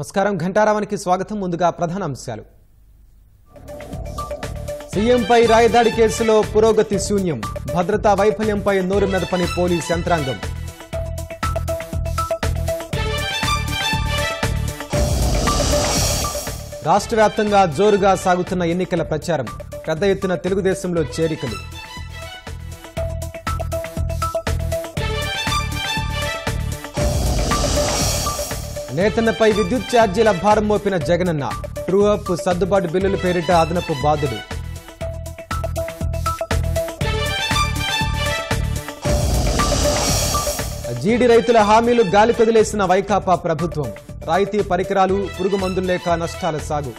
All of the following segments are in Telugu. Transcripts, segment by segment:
నమస్కారం ఘంటారావానికి స్వాగతం ముందుగా ప్రధాన అంశాలు సీఎంపై రాయదాడి కేసులో పురోగతి శూన్యం భద్రతా వైఫల్యంపై నోరు మెదపని పోలీస్ యంత్రాంగం రాష్ట్ర వ్యాప్తంగా జోరుగా సాగుతున్న ఎన్నికల ప్రచారం పెద్ద ఎత్తున తెలుగుదేశంలో చేరికలు నేతన్నపై విద్యుత్ ఛార్జీల భారం మోపిన జగనన్న అప్ సర్దుబాటు బిల్లుల పేరిట అదనపు బాధుడు జీడి రైతుల హామీలు గాలి కదిలేసిన వైకాపా ప్రభుత్వం రాయితీ పరికరాలు పురుగు మందులు లేక నష్టాల సాగు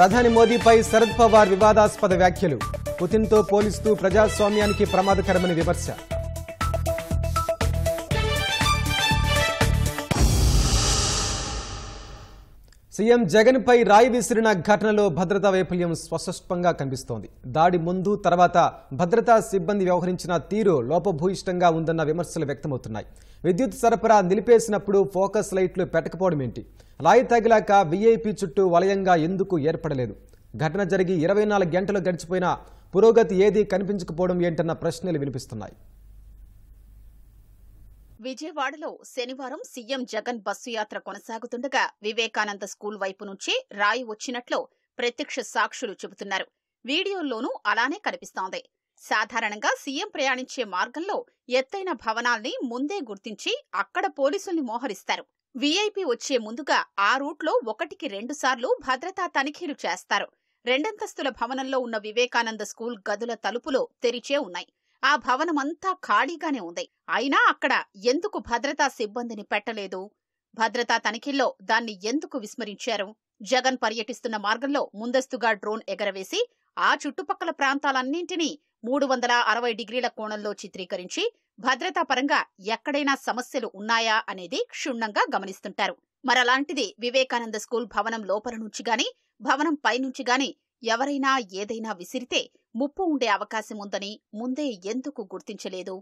ప్రధాని మోదీపై శరద్ పవార్ వివాదాస్పద వ్యాఖ్యలు పుతిన్తో పోలిస్తూ ప్రజాస్వామ్యానికి ప్రమాదకరమని విమర్శ సీఎం జగన్పై రాయి విసిరిన ఘటనలో భద్రతా వైఫల్యం స్పష్టంగా కనిపిస్తోంది దాడి ముందు తర్వాత భద్రతా సిబ్బంది వ్యవహరించిన తీరు లోపభూయిష్టంగా ఉందన్న విమర్శలు వ్యక్తమవుతున్నాయి విద్యుత్ సరఫరా నిలిపేసినప్పుడు ఫోకస్ లైట్లు పెట్టకపోవడం ఏంటి రాయి తగిలాక వీఐపీ చుట్టూ వలయంగా ఎందుకు ఏర్పడలేదు ఘటన జరిగి ఇరవై నాలుగు గంటలు గడిచిపోయినా పురోగతి ఏదీ కనిపించకపోవడం ఏంటన్న ప్రశ్నలు వినిపిస్తున్నాయి విజయవాడలో శనివారం సీఎం జగన్ బస్సు యాత్ర కొనసాగుతుండగా వివేకానంద స్కూల్ వైపు నుంచి రాయి వచ్చినట్లు ప్రత్యక్ష సాక్షులు చెబుతున్నారు వీడియోల్లోనూ అలానే కనిపిస్తోంది సాధారణంగా సీఎం ప్రయాణించే మార్గంలో ఎత్తైన భవనాల్ని ముందే గుర్తించి అక్కడ పోలీసుల్ని మోహరిస్తారు వీఐపీ వచ్చే ముందుగా ఆ రూట్లో ఒకటికి రెండుసార్లు భద్రతా తనిఖీలు చేస్తారు రెండంతస్తుల భవనంలో ఉన్న వివేకానంద స్కూల్ గదుల తలుపులో తెరిచే ఉన్నాయి ఆ భవనమంతా ఖాళీగానే ఉంది అయినా అక్కడ ఎందుకు భద్రతా సిబ్బందిని పెట్టలేదు భద్రతా తనిఖీల్లో దాన్ని ఎందుకు విస్మరించారు జగన్ పర్యటిస్తున్న మార్గంలో ముందస్తుగా డ్రోన్ ఎగరవేసి ఆ చుట్టుపక్కల ప్రాంతాలన్నింటినీ మూడు వందల అరవై డిగ్రీల కోణంలో చిత్రీకరించి భద్రతాపరంగా ఎక్కడైనా సమస్యలు ఉన్నాయా అనేది క్షుణ్ణంగా గమనిస్తుంటారు మరలాంటిది వివేకానంద స్కూల్ భవనం లోపల నుంచి గాని భవనం పైనుంచి గాని ఎవరైనా ఏదైనా విసిరితే ముప్పు ఉండే అవకాశం ఉందని ముందే ఎందుకు గుర్తించలేదు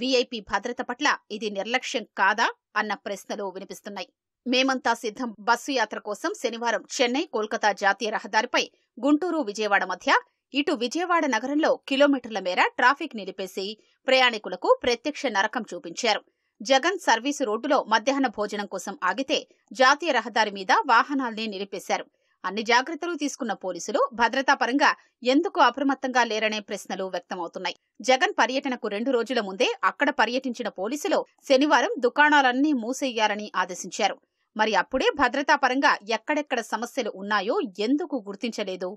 వీఐపీ భద్రత పట్ల ఇది నిర్లక్ష్యం కాదా అన్న ప్రశ్నలు వినిపిస్తున్నాయి మేమంతా సిద్ధం బస్సు యాత్ర కోసం శనివారం చెన్నై కోల్కతా జాతీయ రహదారిపై గుంటూరు విజయవాడ మధ్య ఇటు విజయవాడ నగరంలో కిలోమీటర్ల మేర ట్రాఫిక్ నిలిపేసి ప్రయాణికులకు ప్రత్యక్ష నరకం చూపించారు జగన్ సర్వీసు రోడ్డులో మధ్యాహ్న భోజనం కోసం ఆగితే జాతీయ రహదారి మీద వాహనాల్ని నిలిపేశారు అన్ని జాగ్రత్తలు తీసుకున్న పోలీసులు భద్రతాపరంగా ఎందుకు అప్రమత్తంగా లేరనే ప్రశ్నలు వ్యక్తమవుతున్నాయి జగన్ పర్యటనకు రెండు రోజుల ముందే అక్కడ పర్యటించిన పోలీసులు శనివారం దుకాణాలన్నీ మూసేయాలని ఆదేశించారు మరి అప్పుడే భద్రతాపరంగా ఎక్కడెక్కడ సమస్యలు ఉన్నాయో ఎందుకు గుర్తించలేదు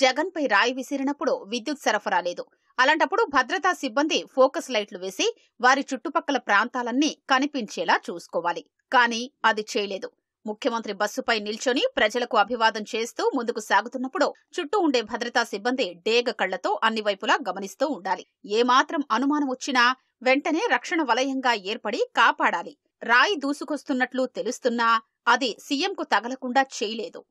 జగన్ పై రాయి విసిరినప్పుడు విద్యుత్ సరఫరా లేదు అలాంటప్పుడు భద్రతా సిబ్బంది ఫోకస్ లైట్లు వేసి వారి చుట్టుపక్కల ప్రాంతాలన్నీ కనిపించేలా చూసుకోవాలి కానీ అది చేయలేదు ముఖ్యమంత్రి బస్సుపై నిల్చొని ప్రజలకు అభివాదం చేస్తూ ముందుకు సాగుతున్నప్పుడు చుట్టూ ఉండే భద్రతా సిబ్బంది డేగ కళ్లతో అన్ని వైపులా గమనిస్తూ ఉండాలి ఏమాత్రం అనుమానం వచ్చినా వెంటనే రక్షణ వలయంగా ఏర్పడి కాపాడాలి రాయి దూసుకొస్తున్నట్లు తెలుస్తున్నా అది సీఎంకు తగలకుండా చేయలేదు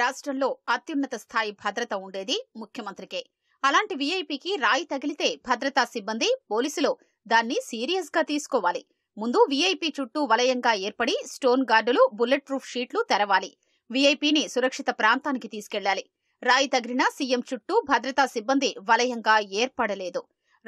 రాష్ట్రంలో అత్యున్నత స్థాయి భద్రత ఉండేది ముఖ్యమంత్రికే అలాంటి వీఐపీకి రాయి తగిలితే భద్రతా సిబ్బంది పోలీసులు దాన్ని సీరియస్ గా తీసుకోవాలి ముందు వీఐపీ చుట్టూ వలయంగా ఏర్పడి స్టోన్ గార్డులు బుల్లెట్ ప్రూఫ్ షీట్లు తెరవాలి వీఐపీని సురక్షిత ప్రాంతానికి తీసుకెళ్లాలి రాయి తగిలిన సీఎం చుట్టూ భద్రతా సిబ్బంది వలయంగా ఏర్పడలేదు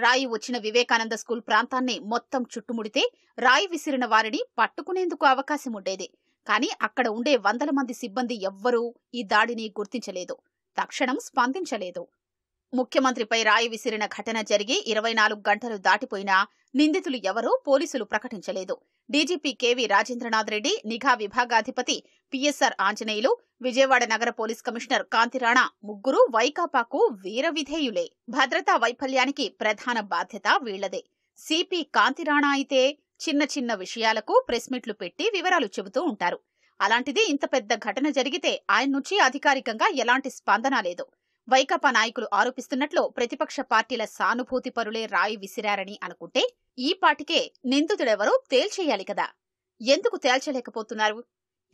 రాయి వచ్చిన వివేకానంద స్కూల్ ప్రాంతాన్ని మొత్తం చుట్టుముడితే రాయి విసిరిన వారిని పట్టుకునేందుకు అవకాశం ఉండేది కానీ అక్కడ ఉండే వందల మంది సిబ్బంది ఎవ్వరూ ఈ దాడిని గుర్తించలేదు తక్షణం స్పందించలేదు ముఖ్యమంత్రిపై రాయి విసిరిన ఘటన జరిగి ఇరవై నాలుగు గంటలు దాటిపోయినా నిందితులు ఎవరూ పోలీసులు ప్రకటించలేదు డీజీపీ కేవీ రాజేంద్రనాథ్ రెడ్డి నిఘా విభాగాధిపతి పిఎస్ఆర్ ఆంజనేయులు విజయవాడ నగర పోలీస్ కమిషనర్ కాంతిరాణా ముగ్గురు వైకాపాకు వీర విధేయులే భద్రతా వైఫల్యానికి ప్రధాన బాధ్యత వీళ్లదే సిపి కాంతిరాణా అయితే చిన్న చిన్న విషయాలకు ప్రెస్ మీట్లు పెట్టి వివరాలు చెబుతూ ఉంటారు అలాంటిది ఇంత పెద్ద ఘటన జరిగితే ఆయన నుంచి అధికారికంగా ఎలాంటి స్పందన లేదు వైకాపా నాయకులు ఆరోపిస్తున్నట్లు ప్రతిపక్ష పార్టీల సానుభూతి పరులే రాయి విసిరారని అనుకుంటే ఈ పాటికే నిందితుడెవరో తేల్చేయాలి కదా ఎందుకు తేల్చలేకపోతున్నారు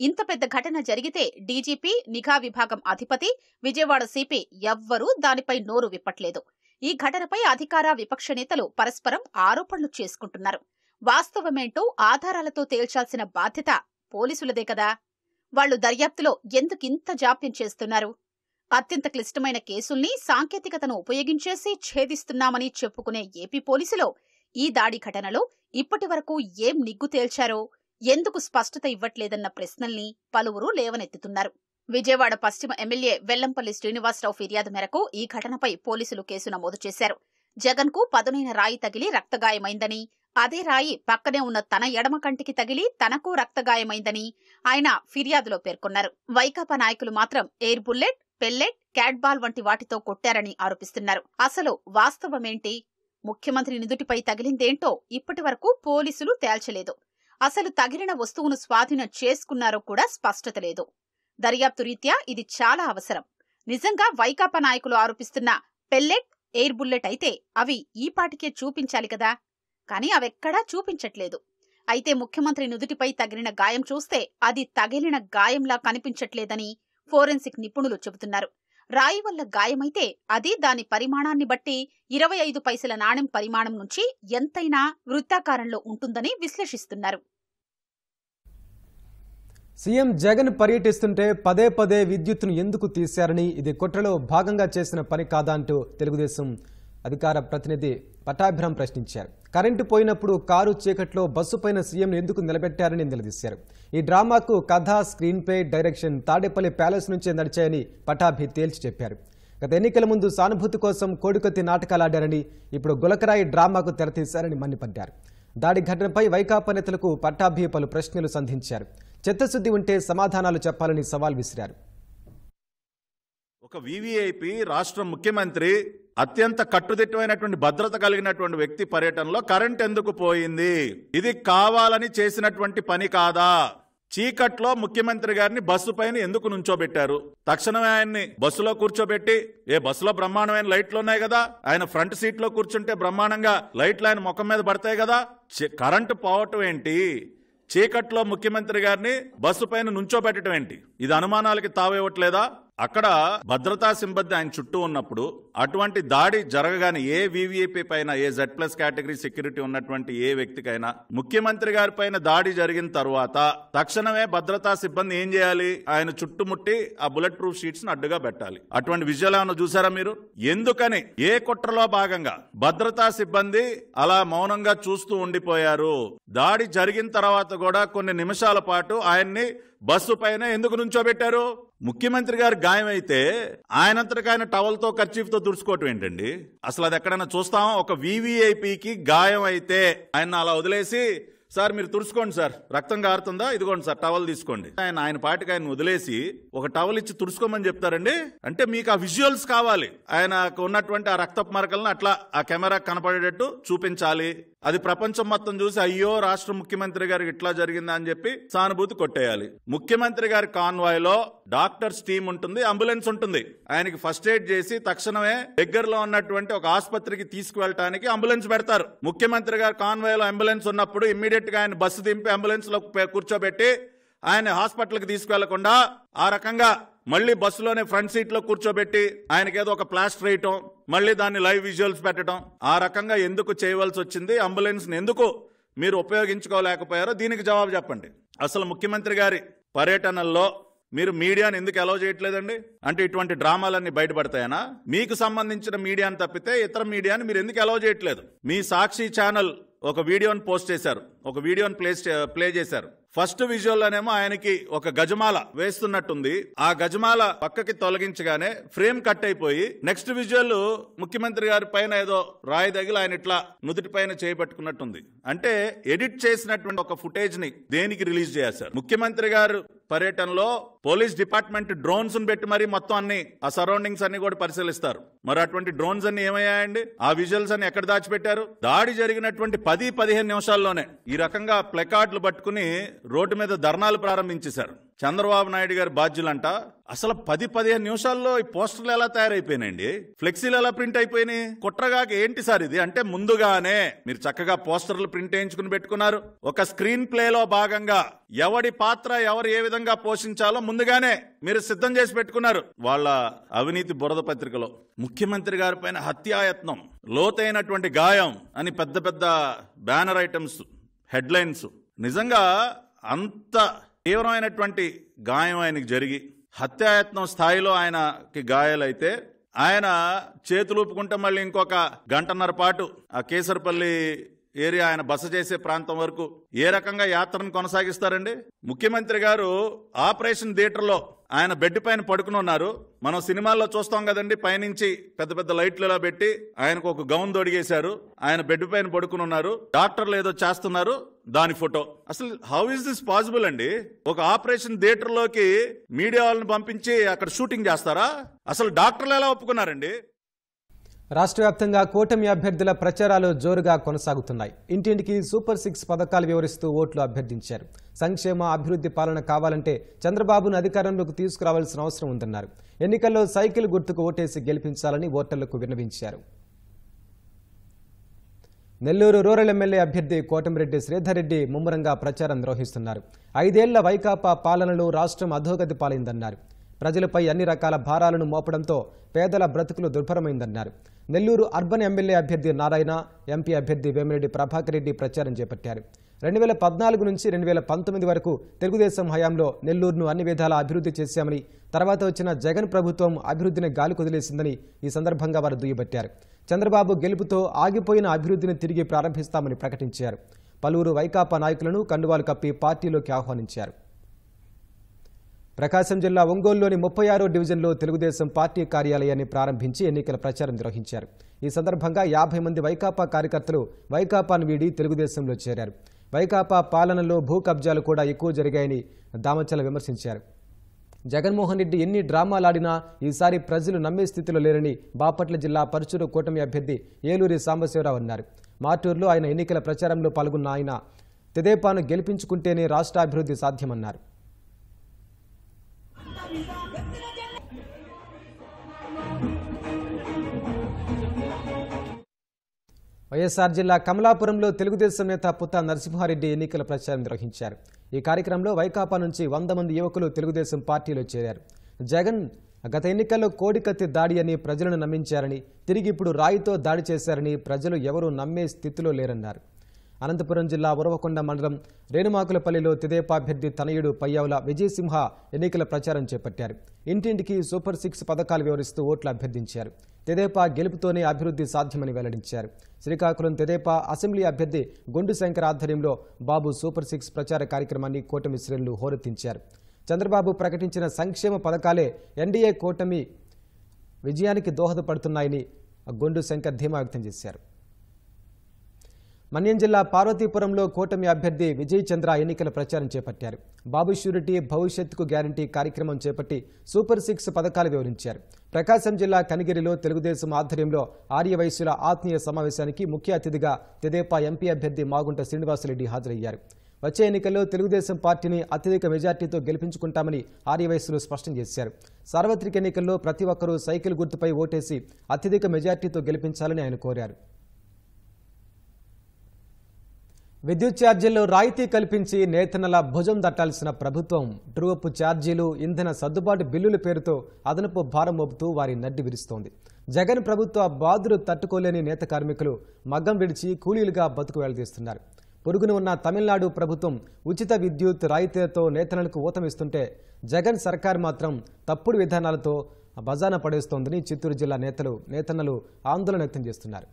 ఇంత పెద్ద ఘటన జరిగితే డీజీపీ నిఘా విభాగం అధిపతి విజయవాడ సిపి ఎవ్వరూ దానిపై నోరు విప్పట్లేదు ఈ ఘటనపై అధికార విపక్ష నేతలు పరస్పరం ఆరోపణలు చేసుకుంటున్నారు వాస్తవమేంటో ఆధారాలతో తేల్చాల్సిన బాధ్యత పోలీసులదే కదా వాళ్లు దర్యాప్తులో ఎందుకింత జాప్యం చేస్తున్నారు అత్యంత క్లిష్టమైన కేసుల్ని సాంకేతికతను ఉపయోగించేసి ఛేదిస్తున్నామని చెప్పుకునే ఏపీ పోలీసులో ఈ దాడి ఘటనలో ఇప్పటి వరకు ఏం నిగ్గు తేల్చారో ఎందుకు స్పష్టత ఇవ్వట్లేదన్న ప్రశ్నల్ని పలువురు లేవనెత్తుతున్నారు విజయవాడ పశ్చిమ ఎమ్మెల్యే వెల్లంపల్లి శ్రీనివాసరావు ఫిర్యాదు మేరకు ఈ ఘటనపై పోలీసులు కేసు నమోదు చేశారు జగన్ కు పదునైన రాయి తగిలి రక్తగాయమైందని అదే రాయి పక్కనే ఉన్న తన ఎడమ కంటికి తగిలి తనకు రక్తగాయమైందని ఆయన ఫిర్యాదులో పేర్కొన్నారు వైకాపా నాయకులు మాత్రం ఎయిర్ బుల్లెట్ పెల్లెట్ క్యాట్బాల్ వంటి వాటితో కొట్టారని ఆరోపిస్తున్నారు అసలు వాస్తవమేంటి ముఖ్యమంత్రి నిధుటిపై తగిలిందేంటో ఇప్పటి వరకు పోలీసులు తేల్చలేదు అసలు తగిలిన వస్తువును స్వాధీనం చేసుకున్నారో కూడా స్పష్టత లేదు దర్యాప్తు రీత్యా ఇది చాలా అవసరం నిజంగా వైకాపా నాయకులు ఆరోపిస్తున్న పెల్లెట్ ఎయిర్ బుల్లెట్ అయితే అవి ఈ పాటికే చూపించాలి కదా కానీ అవెక్కడా చూపించట్లేదు అయితే ముఖ్యమంత్రి నుదుటిపై తగిలిన గాయం చూస్తే అది తగిలిన గాయంలా కనిపించట్లేదని ఫోరెన్సిక్ నిపుణులు చెబుతున్నారు రాయి వల్ల గాయమైతే అది దాని పరిమాణాన్ని బట్టి ఇరవై ఐదు పైసల నాణెం పరిమాణం నుంచి ఎంతైనా వృత్తాకారంలో ఉంటుందని విశ్లేషిస్తున్నారు సీఎం జగన్ పర్యటిస్తుంటే పదే పదే విద్యుత్ను ఎందుకు తీశారని ఇది కుట్రలో భాగంగా చేసిన పని కాదా అంటూ తెలుగుదేశం అధికార ప్రతినిధి పటాభిరం ప్రశ్నించారు కరెంటు పోయినప్పుడు కారు చీకట్లో బస్సు పైన సీఎంను ఎందుకు నిలబెట్టారని నిలదీశారు ఈ డ్రామాకు కథ screen play direction Tadepalli palace నుంచే నడిచాయని పటాభి తేల్చి చెప్పారు గత ఎన్నికల ముందు సానుభూతి కోసం కోడికొత్తి నాటకాలు ఆడారని ఇప్పుడు గులకరాయి డ్రామాకు తెరతీశారని మండిపడ్డారు దాడి ఘటనపై వైకాపా నేతలకు పట్టాభి పలు ప్రశ్నలు సంధించారు చిత్తశుద్ధి ఉంటే సమాధానాలు చెప్పాలని సవాల్ విసిరారు ఒక వివిఐపి రాష్ట్ర ముఖ్యమంత్రి అత్యంత కట్టుదిట్టమైనటువంటి భద్రత కలిగినటువంటి వ్యక్తి పర్యటనలో కరెంట్ ఎందుకు పోయింది ఇది కావాలని చేసినటువంటి పని కాదా చీకట్లో ముఖ్యమంత్రి గారిని బస్సు పైన ఎందుకు నుంచోబెట్టారు తక్షణమే ఆయన్ని బస్సులో కూర్చోబెట్టి ఏ బస్సులో బ్రహ్మాండమైన లైట్లు ఉన్నాయి కదా ఆయన ఫ్రంట్ సీట్లో కూర్చుంటే బ్రహ్మాండంగా లైట్లు ఆయన ముఖం మీద పడతాయి కదా కరెంటు పోవటం ఏంటి చీకట్లో ముఖ్యమంత్రి గారిని బస్సు పైన నుంచోబెట్టడం ఏంటి ఇది అనుమానాలకి తావివ్వట్లేదా అక్కడ భద్రతా సిబ్బంది ఆయన చుట్టూ ఉన్నప్పుడు అటువంటి దాడి జరగగానే ఏ వివిఐపీ పైన ఏ జెడ్ ప్లస్ కేటగిరీ సెక్యూరిటీ ఉన్నటువంటి ఏ వ్యక్తికైనా ముఖ్యమంత్రి గారి పైన దాడి జరిగిన తర్వాత తక్షణమే భద్రతా సిబ్బంది ఏం చేయాలి ఆయన చుట్టుముట్టి ఆ బుల్లెట్ ప్రూఫ్ షీట్స్ అడ్డుగా పెట్టాలి అటువంటి విజయాలు ఏమైనా చూసారా మీరు ఎందుకని ఏ కుట్రలో భాగంగా భద్రతా సిబ్బంది అలా మౌనంగా చూస్తూ ఉండిపోయారు దాడి జరిగిన తర్వాత కూడా కొన్ని నిమిషాల పాటు ఆయన్ని బస్సు పైన ఎందుకు నుంచోబెట్టారు ముఖ్యమంత్రి గారు గాయమైతే ఆయనంతటికైనా ఆయన టవల్తో ఖర్చీఫ్తో దుడుచుకోవటం ఏంటండి అసలు అది ఎక్కడైనా చూస్తామా ఒక వివిఐపికి గాయం అయితే ఆయన అలా వదిలేసి సార్ మీరు తుడుచుకోండి సార్ రక్తం కారుతుందా ఇదిగోండి సార్ టవల్ తీసుకోండి ఆయన ఆయన పాటికి ఆయన వదిలేసి ఒక టవల్ ఇచ్చి తుడుచుకోమని చెప్తారండి అంటే మీకు ఆ విజువల్స్ కావాలి ఆయనకు ఉన్నటువంటి ఆ రక్తపు మరకలను అట్లా ఆ కెమెరా కనపడేటట్టు చూపించాలి అది ప్రపంచం మొత్తం చూసి అయ్యో రాష్ట్ర ముఖ్యమంత్రి గారికి ఇట్లా జరిగిందా అని చెప్పి సానుభూతి కొట్టేయాలి ముఖ్యమంత్రి గారి కాన్వాయ్ లో డాక్టర్స్ టీమ్ ఉంటుంది అంబులెన్స్ ఉంటుంది ఆయనకి ఫస్ట్ ఎయిడ్ చేసి తక్షణమే దగ్గరలో ఉన్నటువంటి ఒక ఆసుపత్రికి తీసుకువెళ్ళటానికి అంబులెన్స్ పెడతారు ముఖ్యమంత్రి గారు కాన్వాయ్ లో అంబులెన్స్ ఉన్నప్పుడు ఇమ్మీడియట్ గా ఆయన బస్సు దింపి అంబులెన్స్ లో కూర్చోబెట్టి ఆయన హాస్పిటల్కి తీసుకెళ్లకుండా ఆ రకంగా మళ్ళీ బస్సులోనే ఫ్రంట్ సీట్లో కూర్చోబెట్టి ఆయనకేదో ఒక ప్లాస్టర్ వేయటం మళ్ళీ దాన్ని లైవ్ విజువల్స్ పెట్టడం ఆ రకంగా ఎందుకు చేయవలసి వచ్చింది అంబులెన్స్ని ఎందుకు మీరు ఉపయోగించుకోలేకపోయారో దీనికి జవాబు చెప్పండి అసలు ముఖ్యమంత్రి గారి పర్యటనల్లో మీరు మీడియాని ఎందుకు అలౌ చేయట్లేదండి అంటే ఇటువంటి డ్రామాలన్నీ బయటపడతాయనా మీకు సంబంధించిన మీడియాని తప్పితే ఇతర మీడియాని మీరు ఎందుకు అలౌ చేయట్లేదు మీ సాక్షి ఛానల్ ఒక వీడియోని పోస్ట్ చేశారు ఒక వీడియోని ప్లే ప్లే చేశారు ఫస్ట్ విజువల్ లోనేమో ఆయనకి ఒక గజమాల వేస్తున్నట్టుంది ఆ గజమాల పక్కకి తొలగించగానే ఫ్రేమ్ కట్ అయిపోయి నెక్స్ట్ విజువల్ ముఖ్యమంత్రి గారి పైన ఏదో రాయి తగిలి ఆయన ఇట్లా నుదుటి పైన చేయబట్టుకున్నట్టుంది అంటే ఎడిట్ చేసినటువంటి ఒక ఫుటేజ్ ని దేనికి రిలీజ్ చేశారు ముఖ్యమంత్రి గారు పర్యటనలో పోలీస్ డిపార్ట్మెంట్ డ్రోన్స్ పెట్టి మరి మొత్తం అన్ని ఆ సరౌండింగ్స్ అన్ని కూడా పరిశీలిస్తారు మరి అటువంటి డ్రోన్స్ అన్ని ఏమయ్యాయండి ఆ విజువల్స్ అన్ని ఎక్కడ దాచిపెట్టారు దాడి జరిగినటువంటి పది పదిహేను నిమిషాల్లోనే ఈ రకంగా ప్లెకార్డులు పట్టుకుని రోడ్డు మీద ధర్నాలు ప్రారంభించేశారు చంద్రబాబు నాయుడు గారి బాధ్యులంట అసలు పది పదిహేను నిమిషాల్లో ఈ పోస్టర్లు ఎలా తయారైపోయినాయండి ఫ్లెక్సీలు ఎలా ప్రింట్ అయిపోయినాయి కుట్రగా ఏంటి సార్ ఇది అంటే ముందుగానే మీరు చక్కగా పోస్టర్లు ప్రింట్ వేయించుకుని పెట్టుకున్నారు ఒక స్క్రీన్ ప్లేలో భాగంగా ఎవడి పాత్ర ఎవరు ఏ విధంగా పోషించాలో ముందుగానే మీరు సిద్ధం చేసి పెట్టుకున్నారు వాళ్ళ అవినీతి బురద పత్రికలో ముఖ్యమంత్రి గారి పైన హత్యాయత్నం లోతైనటువంటి గాయం అని పెద్ద పెద్ద బ్యానర్ ఐటమ్స్ హెడ్లైన్స్ నిజంగా అంత తీవ్రమైనటువంటి గాయం ఆయనకు జరిగి హత్యాయత్నం స్థాయిలో ఆయనకి గాయాలైతే ఆయన చేతులుపుకుంటే మళ్ళీ ఇంకొక గంటన్నర పాటు ఆ కేసరపల్లి ఏరియా ఆయన బస చేసే ప్రాంతం వరకు ఏ రకంగా యాత్రను కొనసాగిస్తారండి ముఖ్యమంత్రి గారు ఆపరేషన్ థియేటర్లో ఆయన బెడ్ పైన పడుకుని ఉన్నారు మనం సినిమాల్లో చూస్తాం కదండి పైనుంచి పెద్ద పెద్ద లైట్లు ఇలా పెట్టి ఆయనకు ఒక గౌన్ దొడిగేశారు ఆయన బెడ్ పైన పడుకుని ఉన్నారు డాక్టర్లు ఏదో చేస్తున్నారు దాని ఫోటో అసలు హౌ ఇస్ దిస్ పాసిబుల్ అండి ఒక ఆపరేషన్ థియేటర్లోకి మీడియా వాళ్ళని పంపించి అక్కడ షూటింగ్ చేస్తారా అసలు డాక్టర్లు ఎలా ఒప్పుకున్నారండి రాష్ట్ర వ్యాప్తంగా కూటమి అభ్యర్థుల ప్రచారాలు జోరుగా కొనసాగుతున్నాయి ఇంటింటికి సూపర్ సిక్స్ పథకాలు వివరిస్తూ ఓట్లు అభ్యర్థించారు సంక్షేమ అభివృద్ధి పాలన కావాలంటే చంద్రబాబును అధికారంలోకి తీసుకురావాల్సిన అవసరం ఉందన్నారు ఎన్నికల్లో సైకిల్ గుర్తుకు ఓటేసి గెలిపించాలని ఓటర్లకు విన్నవించారు నెల్లూరు రూరల్ ఎమ్మెల్యే అభ్యర్థి కోటమిరెడ్డి శ్రీధర్ రెడ్డి ముమ్మరంగా ప్రచారం నిర్వహిస్తున్నారు ఐదేళ్ల వైకాపా పాలనలో రాష్ట్రం అధోగతి పాలైందన్నారు ప్రజలపై అన్ని రకాల భారాలను మోపడంతో పేదల బ్రతుకులు దుర్భరమైందన్నారు నెల్లూరు అర్బన్ ఎమ్మెల్యే అభ్యర్థి నారాయణ ఎంపీ అభ్యర్థి వేమిరెడ్డి ప్రభాకర్ రెడ్డి ప్రచారం చేపట్టారు రెండు వేల పద్నాలుగు నుంచి రెండు వేల పంతొమ్మిది వరకు తెలుగుదేశం హయాంలో నెల్లూరును అన్ని విధాల అభివృద్ధి చేశామని తర్వాత వచ్చిన జగన్ ప్రభుత్వం అభివృద్ధిని గాలి కుదిలేసిందని ఈ సందర్భంగా వారు దుయ్యబట్టారు చంద్రబాబు గెలుపుతో ఆగిపోయిన అభివృద్ధిని తిరిగి ప్రారంభిస్తామని ప్రకటించారు పలువురు వైకాపా నాయకులను కండువాలు కప్పి పార్టీలోకి ఆహ్వానించారు ప్రకాశం జిల్లా ఒంగోలులోని ముప్పై ఆరో డివిజన్లో తెలుగుదేశం పార్టీ కార్యాలయాన్ని ప్రారంభించి ఎన్నికల ప్రచారం నిర్వహించారు ఈ సందర్భంగా యాభై మంది వైకాపా కార్యకర్తలు వైకాపాను వీడి తెలుగుదేశంలో చేరారు వైకాపా పాలనలో భూ కబ్జాలు కూడా ఎక్కువ జరిగాయని దామచల విమర్శించారు జగన్మోహన్ రెడ్డి ఎన్ని డ్రామాలాడినా ఈసారి ప్రజలు నమ్మే స్థితిలో లేరని బాపట్ల జిల్లా పరుచూరు కూటమి అభ్యర్థి ఏలూరి సాంబశివరావు అన్నారు మాటూరులో ఆయన ఎన్నికల ప్రచారంలో పాల్గొన్న ఆయన తెదేపాను గెలిపించుకుంటేనే రాష్ట్రాభివృద్ధి సాధ్యమన్నారు వైఎస్ఆర్ జిల్లా కమలాపురంలో తెలుగుదేశం నేత పుత్త నరసింహారెడ్డి ఎన్నికల ప్రచారం నిర్వహించారు ఈ కార్యక్రమంలో వైకాపా నుంచి వంద మంది యువకులు తెలుగుదేశం పార్టీలో చేరారు జగన్ గత ఎన్నికల్లో కోడికత్తి దాడి అని ప్రజలను నమ్మించారని తిరిగి ఇప్పుడు రాయితో దాడి చేశారని ప్రజలు ఎవరూ నమ్మే స్థితిలో లేరన్నారు అనంతపురం జిల్లా ఉరవకొండ మండలం రేణుమాకులపల్లిలో తెదేపా అభ్యర్థి తనయుడు పయ్యావుల విజయసింహ ఎన్నికల ప్రచారం చేపట్టారు ఇంటింటికి సూపర్ సిక్స్ పథకాలు వివరిస్తూ ఓట్లు అభ్యర్థించారు తెదేపా గెలుపుతోనే అభివృద్ధి సాధ్యమని వెల్లడించారు శ్రీకాకుళం తెదేపా అసెంబ్లీ అభ్యర్థి గుండు శంకర్ ఆధ్వర్యంలో బాబు సూపర్ సిక్స్ ప్రచార కార్యక్రమాన్ని కూటమి శ్రేణులు హోరెత్తించారు చంద్రబాబు ప్రకటించిన సంక్షేమ పథకాలే ఎన్డీఏ కూటమి విజయానికి దోహదపడుతున్నాయని గుండు శంకర్ ధీమా వ్యక్తం చేశారు మన్యం జిల్లా పార్వతీపురంలో కూటమి అభ్యర్థి విజయ్ చంద్ర ఎన్నికల ప్రచారం చేపట్టారు బాబు షూరిటీ భవిష్యత్తుకు గ్యారంటీ కార్యక్రమం చేపట్టి సూపర్ సిక్స్ పథకాలు వివరించారు ప్రకాశం జిల్లా కనిగిరిలో తెలుగుదేశం ఆధ్వర్యంలో ఆర్యవైశ్యుల ఆత్మీయ సమావేశానికి ముఖ్య అతిథిగా తెదేపా ఎంపీ అభ్యర్థి మాగుంట శ్రీనివాసరెడ్డి హాజరయ్యారు వచ్చే ఎన్నికల్లో తెలుగుదేశం పార్టీని అత్యధిక మెజార్టీతో గెలిపించుకుంటామని ఆర్యవైశ్యులు స్పష్టం చేశారు సార్వత్రిక ఎన్నికల్లో ప్రతి ఒక్కరూ సైకిల్ గుర్తుపై ఓటేసి అత్యధిక మెజార్టీతో గెలిపించాలని ఆయన కోరారు విద్యుత్ ఛార్జీల్లో రాయితీ కల్పించి నేతనల భుజం దట్టాల్సిన ప్రభుత్వం ట్రూఅప్ ఛార్జీలు ఇంధన సర్దుబాటు బిల్లుల పేరుతో అదనపు భారం మోపుతూ వారి నడ్డి విరుస్తోంది జగన్ ప్రభుత్వ బాధలు తట్టుకోలేని నేత కార్మికులు మగ్గం విడిచి కూలీలుగా బతుకు వెళ్తీస్తున్నారు పొరుగున ఉన్న తమిళనాడు ప్రభుత్వం ఉచిత విద్యుత్ రాయితీలతో నేతనలకు ఊతమిస్తుంటే జగన్ సర్కార్ మాత్రం తప్పుడు విధానాలతో బజాన పడేస్తోందని చిత్తూరు జిల్లా నేతలు నేతన్నలు ఆందోళన వ్యక్తం చేస్తున్నారు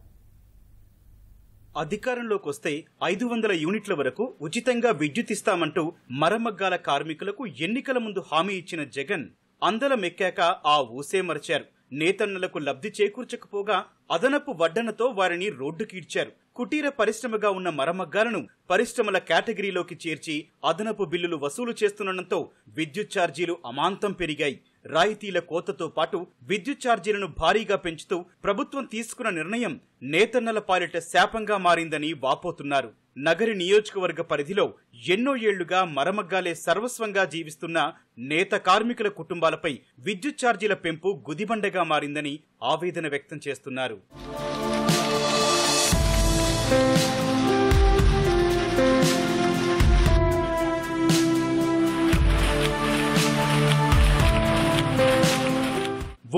అధికారంలోకి వస్తే ఐదు వందల యూనిట్ల వరకు ఉచితంగా విద్యుత్ ఇస్తామంటూ మరమగ్గాల కార్మికులకు ఎన్నికల ముందు హామీ ఇచ్చిన జగన్ అందల మెక్కాక ఆ ఊసే మరిచారు నేతన్నలకు లబ్ధి చేకూర్చకపోగా అదనపు వడ్డనతో వారిని రోడ్డుకీడ్చారు కుటీర పరిశ్రమగా ఉన్న మరమగ్గాలను పరిశ్రమల కేటగిరీలోకి చేర్చి అదనపు బిల్లులు వసూలు చేస్తుండటంతో విద్యుత్ ఛార్జీలు అమాంతం పెరిగాయి రాయితీల కోతతో పాటు విద్యుత్ ఛార్జీలను భారీగా పెంచుతూ ప్రభుత్వం తీసుకున్న నిర్ణయం నేతన్నల పాలిట శాపంగా మారిందని వాపోతున్నారు నగరి నియోజకవర్గ పరిధిలో ఎన్నో ఏళ్లుగా మరమగ్గాలే సర్వస్వంగా జీవిస్తున్న నేత కార్మికుల కుటుంబాలపై విద్యుత్ ఛార్జీల పెంపు గుదిబండగా మారిందని ఆవేదన వ్యక్తం చేస్తున్నారు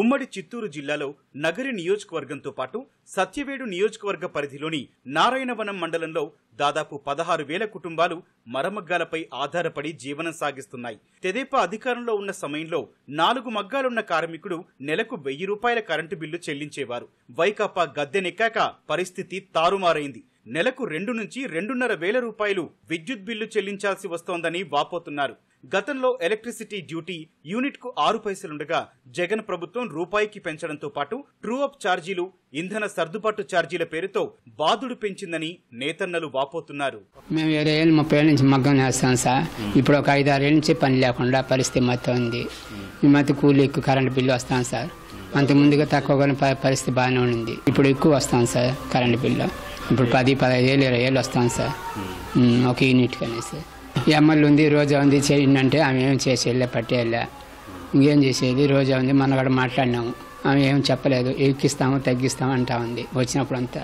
ఉమ్మడి చిత్తూరు జిల్లాలో నగరి నియోజకవర్గంతో పాటు సత్యవేడు నియోజకవర్గ పరిధిలోని నారాయణవనం మండలంలో దాదాపు పదహారు వేల కుటుంబాలు మరమగ్గాలపై ఆధారపడి జీవనం సాగిస్తున్నాయి తెదేపా అధికారంలో ఉన్న సమయంలో నాలుగు మగ్గాలున్న కార్మికుడు నెలకు వెయ్యి రూపాయల కరెంటు బిల్లు చెల్లించేవారు వైకాపా గద్దెనెక్కాక పరిస్థితి తారుమారైంది నెలకు రెండు నుంచి రెండున్నర వేల రూపాయలు విద్యుత్ బిల్లు చెల్లించాల్సి వస్తోందని వాపోతున్నారు గతంలో ఎలక్ట్రిసిటీ డ్యూటీ యూనిట్కు ఆరు పైసలుండగా జగన్ ప్రభుత్వం రూపాయికి పెంచడంతో పాటు ట్రూఅప్ ఛార్జీలు ఇంధన సర్దుబాటు ఛార్జీల పేరుతో బాధుడు పెంచిందని నేతన్నలు వాపోతున్నారు మేము ఏడేళ్ళు ముప్పై ఏళ్ళ నుంచి మగ్గం చేస్తాం సార్ ఇప్పుడు ఒక ఐదారేళ్ళ నుంచి పని లేకుండా పరిస్థితి మొత్తం ఉంది ఈ మధ్య కూలి ఎక్కువ కరెంటు బిల్లు వస్తాం సార్ అంత ముందుగా తక్కువగా పరిస్థితి బాగానే ఉండింది ఇప్పుడు ఎక్కువ వస్తాం సార్ కరెంటు బిల్లు ఇప్పుడు పది పదహైదు ఏళ్ళు ఇరవై ఏళ్ళు వస్తాం సార్ ఒక యూనిట్ కానీ సార్ ఎమ్మెల్యే ఉంది రోజా ఉంది చేయండి అంటే ఆమె ఏం చేసేళ్ళే పట్టేయలే ఇంకేం చేసేది రోజా ఉంది మన కూడా మాట్లాడినాము ఆమె ఏం చెప్పలేదు ఎక్కిస్తాము తగ్గిస్తాము అంటా ఉంది వచ్చినప్పుడు అంతా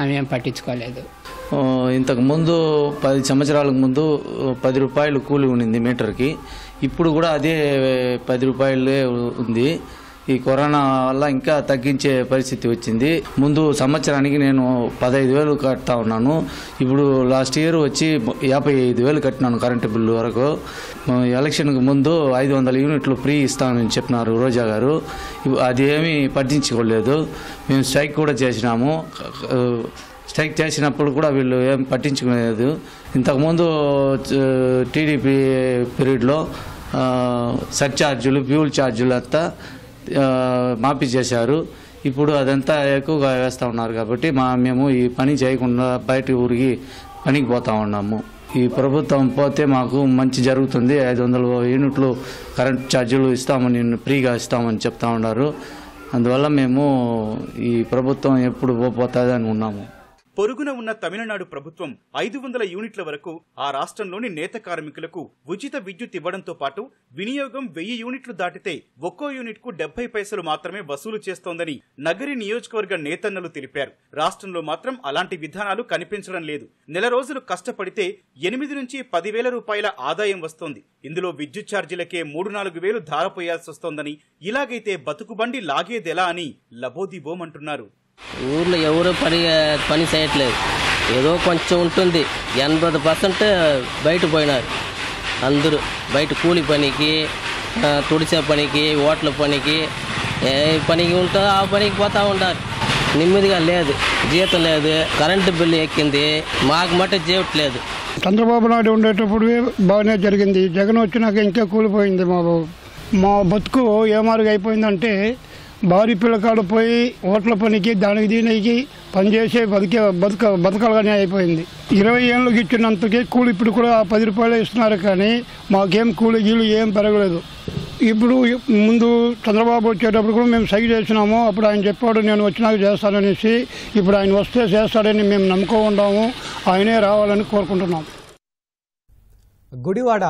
ఆమె ఏం పట్టించుకోలేదు ఇంతకుముందు పది సంవత్సరాలకు ముందు పది రూపాయలు కూలి ఉండింది మీటర్కి ఇప్పుడు కూడా అదే పది రూపాయలే ఉంది ఈ కరోనా వల్ల ఇంకా తగ్గించే పరిస్థితి వచ్చింది ముందు సంవత్సరానికి నేను పదహైదు వేలు కట్టా ఉన్నాను ఇప్పుడు లాస్ట్ ఇయర్ వచ్చి యాభై ఐదు వేలు కట్టినాను కరెంటు బిల్లు వరకు ఎలక్షన్కి ముందు ఐదు వందల యూనిట్లు ఫ్రీ ఇస్తామని చెప్పినారు రోజా గారు అది ఏమీ పట్టించుకోలేదు మేము స్ట్రైక్ కూడా చేసినాము స్ట్రైక్ చేసినప్పుడు కూడా వీళ్ళు ఏం పట్టించుకోలేదు ఇంతకుముందు టీడీపీ పీరియడ్లో సర్ఛార్జీలు ఫ్యూల్ ఛార్జీలు అంతా మాఫీ చేశారు ఇప్పుడు అదంతా ఎక్కువగా వేస్తూ ఉన్నారు కాబట్టి మా మేము ఈ పని చేయకుండా బయట ఊరికి పనికి పోతా ఉన్నాము ఈ ప్రభుత్వం పోతే మాకు మంచి జరుగుతుంది ఐదు వందల యూనిట్లు కరెంట్ ఛార్జీలు ఇస్తామని ఫ్రీగా ఇస్తామని చెప్తా ఉన్నారు అందువల్ల మేము ఈ ప్రభుత్వం ఎప్పుడు పోతుంది అనుకున్నాము ఉన్నాము పొరుగున ఉన్న తమిళనాడు ప్రభుత్వం ఐదు వందల యూనిట్ల వరకు ఆ రాష్ట్రంలోని నేత కార్మికులకు ఉచిత విద్యుత్ ఇవ్వడంతో పాటు వినియోగం వెయ్యి యూనిట్లు దాటితే ఒక్కో యూనిట్ కు డెబ్బై పైసలు మాత్రమే వసూలు చేస్తోందని నగరి నియోజకవర్గ నేతన్నలు తెలిపారు రాష్ట్రంలో మాత్రం అలాంటి విధానాలు కనిపించడం లేదు నెల రోజులు కష్టపడితే ఎనిమిది నుంచి పదివేల రూపాయల ఆదాయం వస్తోంది ఇందులో విద్యుత్ ఛార్జీలకే మూడు నాలుగు వేలు ధారపోయాల్సి వస్తోందని ఇలాగైతే బతుకుబండి లాగేదెలా అని లబోదిబోమంటున్నారు ఊర్లో ఎవరు పని పని చేయట్లేదు ఏదో కొంచెం ఉంటుంది ఎనభై పర్సెంట్ బయట పోయినారు అందరూ బయట కూలి పనికి తుడిచే పనికి ఓట్ల పనికి ఏ పనికి ఉంటుందో ఆ పనికి పోతూ ఉంటారు నెమ్మదిగా లేదు జీతం లేదు కరెంటు బిల్లు ఎక్కింది మాకు మట్టి చేయట్లేదు చంద్రబాబు నాయుడు ఉండేటప్పుడు బాగానే జరిగింది జగన్ వచ్చినాక ఇంకా కూలిపోయింది మా బాబు మా బతుకు ఏమారుగా అయిపోయిందంటే భారీ పిల్లకాడు పోయి ఓట్ల పనికి దానికి దీనికి పనిచేసే బతికే బతుక బతకాలని అయిపోయింది ఇరవై ఏళ్ళకి ఇచ్చినంతకీ కూలి ఇప్పుడు కూడా పది రూపాయలు ఇస్తున్నారు కానీ మాకేం కూలి గీలు ఏం పెరగలేదు ఇప్పుడు ముందు చంద్రబాబు వచ్చేటప్పుడు కూడా మేము సై చేసినాము అప్పుడు ఆయన చెప్పాడు నేను వచ్చినాక చేస్తాననేసి ఇప్పుడు ఆయన వస్తే చేస్తాడని మేము నమ్ముకో ఉన్నాము ఆయనే రావాలని కోరుకుంటున్నాం గుడివాడ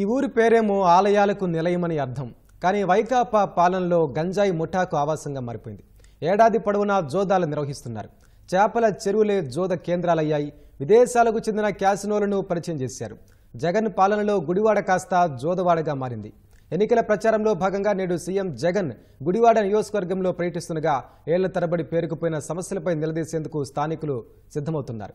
ఈ ఊరి పేరేమో ఆలయాలకు నిలయమని అర్థం కానీ వైకాపా పాలనలో గంజాయి ముఠాకు ఆవాసంగా మారిపోయింది ఏడాది పొడవునా జోదాలు నిర్వహిస్తున్నారు చేపల చెరువులే జోద కేంద్రాలయ్యాయి విదేశాలకు చెందిన క్యాసినోలను పరిచయం చేశారు జగన్ పాలనలో గుడివాడ కాస్త జోదవాడగా మారింది ఎన్నికల ప్రచారంలో భాగంగా నేడు సీఎం జగన్ గుడివాడ నియోజకవర్గంలో పర్యటిస్తుండగా ఏళ్ల తరబడి పేరుకుపోయిన సమస్యలపై నిలదీసేందుకు స్థానికులు సిద్ధమవుతున్నారు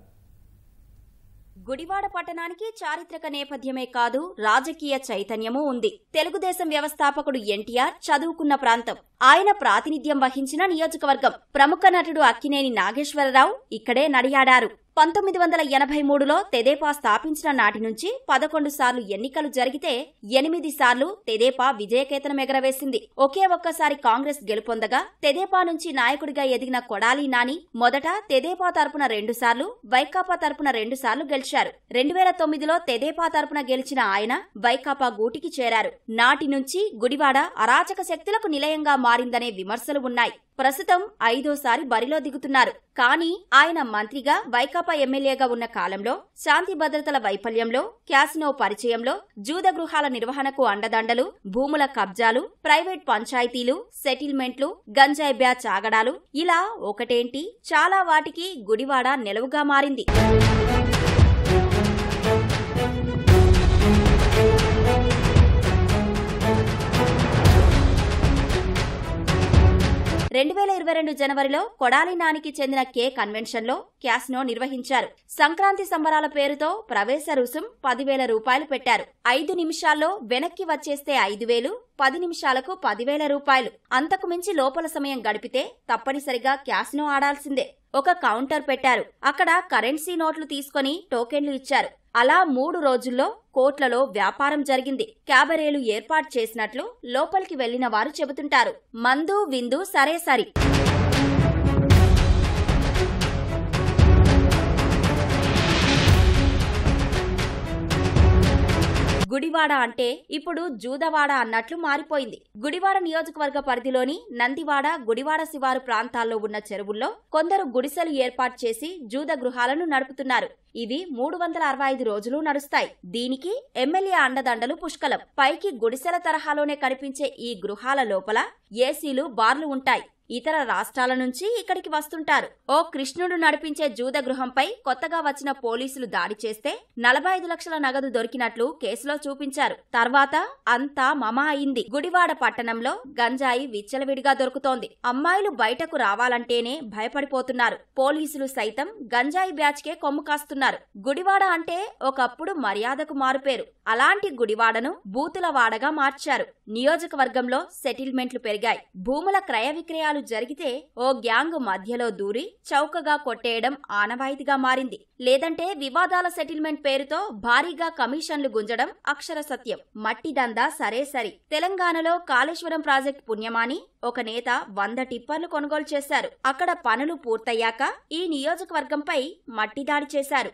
గుడివాడ పట్టణానికి చారిత్రక నేపథ్యమే కాదు రాజకీయ చైతన్యమూ ఉంది తెలుగుదేశం వ్యవస్థాపకుడు ఎన్టీఆర్ చదువుకున్న ప్రాంతం ఆయన ప్రాతినిధ్యం వహించిన నియోజకవర్గం ప్రముఖ నటుడు అక్కినేని నాగేశ్వరరావు ఇక్కడే నడియాడారు పంతొమ్మిది వందల ఎనభై మూడులో తెదేపా స్థాపించిన నాటి నుంచి పదకొండు సార్లు ఎన్నికలు జరిగితే ఎనిమిది సార్లు తెదేపా విజయకేతనం ఎగరవేసింది ఒకే ఒక్కసారి కాంగ్రెస్ గెలుపొందగా తెదేపా నుంచి నాయకుడిగా ఎదిగిన కొడాలి నాని మొదట తెదేపా తరపున రెండుసార్లు వైకాపా తరపున రెండుసార్లు గెలిచారు రెండు వేల తొమ్మిదిలో తెదేపా తరపున గెలిచిన ఆయన వైకాపా గూటికి చేరారు నాటి నుంచి గుడివాడ అరాచక శక్తులకు నిలయంగా మారిందనే విమర్శలు ఉన్నాయి ప్రస్తుతం ఐదోసారి బరిలో దిగుతున్నారు కానీ ఆయన మంత్రిగా వైకాపా ఎమ్మెల్యేగా ఉన్న కాలంలో శాంతి భద్రతల వైఫల్యంలో క్యాసినో పరిచయంలో జూద గృహాల నిర్వహణకు అండదండలు భూముల కబ్జాలు ప్రైవేట్ పంచాయతీలు సెటిల్మెంట్లు గంజాయి బ్యాచ్ ఆగడాలు ఇలా ఒకటేంటి చాలా వాటికి గుడివాడ నిలవుగా మారింది రెండు వేల ఇరవై రెండు జనవరిలో కొడాలి నానికి చెందిన కే కన్వెన్షన్లో క్యాస్నో నిర్వహించారు సంక్రాంతి సంబరాల పేరుతో ప్రవేశ రుసుం పదివేల రూపాయలు పెట్టారు ఐదు నిమిషాల్లో వెనక్కి వచ్చేస్తే ఐదు వేలు పది నిమిషాలకు పదివేల రూపాయలు అంతకుమించి లోపల సమయం గడిపితే తప్పనిసరిగా క్యాస్నో ఆడాల్సిందే ఒక కౌంటర్ పెట్టారు అక్కడ కరెన్సీ నోట్లు తీసుకుని టోకెన్లు ఇచ్చారు అలా మూడు రోజుల్లో కోట్లలో వ్యాపారం జరిగింది క్యాబరేలు ఏర్పాటు చేసినట్లు లోపలికి వెళ్లిన వారు చెబుతుంటారు మందు విందు సరే సరి గుడివాడ అంటే ఇప్పుడు జూదవాడ అన్నట్లు మారిపోయింది గుడివాడ నియోజకవర్గ పరిధిలోని నందివాడ గుడివాడ శివారు ప్రాంతాల్లో ఉన్న చెరువుల్లో కొందరు గుడిసెలు ఏర్పాటు చేసి జూద గృహాలను నడుపుతున్నారు ఇవి మూడు వందల అరవై ఐదు రోజులు నడుస్తాయి దీనికి ఎమ్మెల్యే అండదండలు పుష్కలం పైకి గుడిసెల తరహాలోనే కనిపించే ఈ గృహాల లోపల ఏసీలు బార్లు ఉంటాయి ఇతర రాష్ట్రాల నుంచి ఇక్కడికి వస్తుంటారు ఓ కృష్ణుడు నడిపించే జూద గృహంపై కొత్తగా వచ్చిన పోలీసులు దాడి చేస్తే నలభై ఐదు లక్షల నగదు దొరికినట్లు కేసులో చూపించారు తర్వాత అంతా మమా అయింది గుడివాడ పట్టణంలో గంజాయి విచ్చలవిడిగా దొరుకుతోంది అమ్మాయిలు బయటకు రావాలంటేనే భయపడిపోతున్నారు పోలీసులు సైతం గంజాయి బ్యాచ్కే కొమ్ము కాస్తున్నారు గుడివాడ అంటే ఒకప్పుడు మర్యాదకు మారుపేరు అలాంటి గుడివాడను బూతుల వాడగా మార్చారు నియోజకవర్గంలో సెటిల్మెంట్లు పెరిగాయి భూముల క్రయ విక్రయాలు జరిగితే ఓ గ్యాంగ్ మధ్యలో దూరి చౌకగా కొట్టేయడం ఆనవాయితీగా మారింది లేదంటే వివాదాల సెటిల్మెంట్ పేరుతో భారీగా కమిషన్లు గుంజడం అక్షర సత్యం మట్టి సరే సరి తెలంగాణలో కాళేశ్వరం ప్రాజెక్ట్ పుణ్యమాని ఒక నేత వంద టిప్పర్లు కొనుగోలు చేశారు అక్కడ పనులు పూర్తయ్యాక ఈ నియోజకవర్గంపై మట్టి దాడి చేశారు